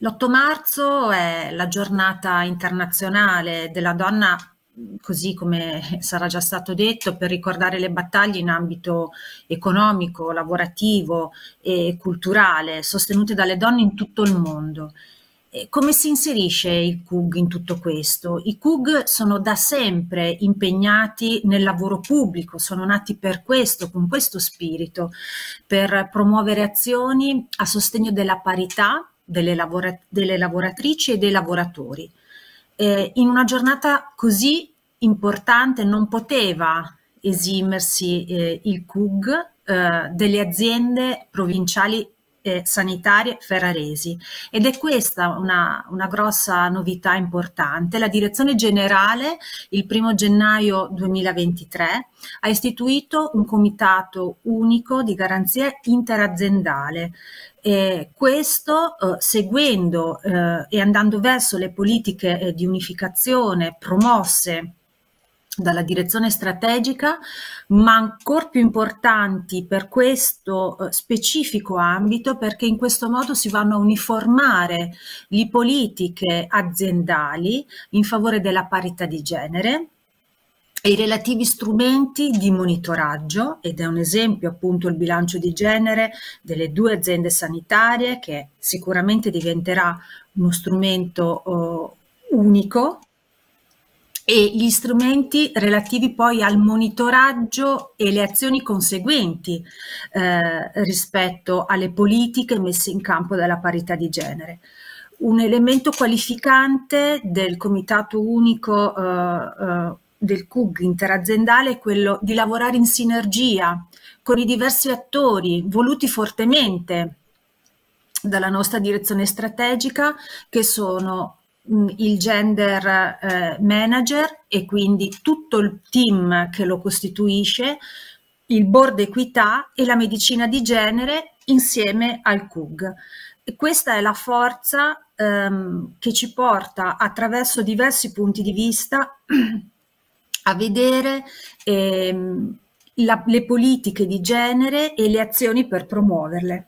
L'8 marzo è la giornata internazionale della donna, così come sarà già stato detto, per ricordare le battaglie in ambito economico, lavorativo e culturale sostenute dalle donne in tutto il mondo. Come si inserisce il CUG in tutto questo? I CUG sono da sempre impegnati nel lavoro pubblico, sono nati per questo, con questo spirito, per promuovere azioni a sostegno della parità delle, lavora- delle lavoratrici e dei lavoratori. Eh, in una giornata così importante non poteva esimersi eh, il CUG eh, delle aziende provinciali eh, sanitarie ferraresi ed è questa una, una, grossa novità importante. La direzione generale il primo gennaio 2023 ha istituito un comitato unico di garanzia interaziendale. E questo eh, seguendo eh, e andando verso le politiche eh, di unificazione promosse dalla direzione strategica, ma ancora più importanti per questo eh, specifico ambito perché in questo modo si vanno a uniformare le politiche aziendali in favore della parità di genere e i relativi strumenti di monitoraggio ed è un esempio appunto il bilancio di genere delle due aziende sanitarie che sicuramente diventerà uno strumento eh, unico e gli strumenti relativi poi al monitoraggio e le azioni conseguenti eh, rispetto alle politiche messe in campo dalla parità di genere. Un elemento qualificante del Comitato Unico eh, eh del CUG interaziendale è quello di lavorare in sinergia con i diversi attori voluti fortemente dalla nostra direzione strategica che sono Mm, il gender eh, manager e quindi tutto il team che lo costituisce, il board equità e la medicina di genere insieme al CUG. E questa è la forza ehm, che ci porta attraverso diversi punti di vista a vedere ehm, la, le politiche di genere e le azioni per promuoverle.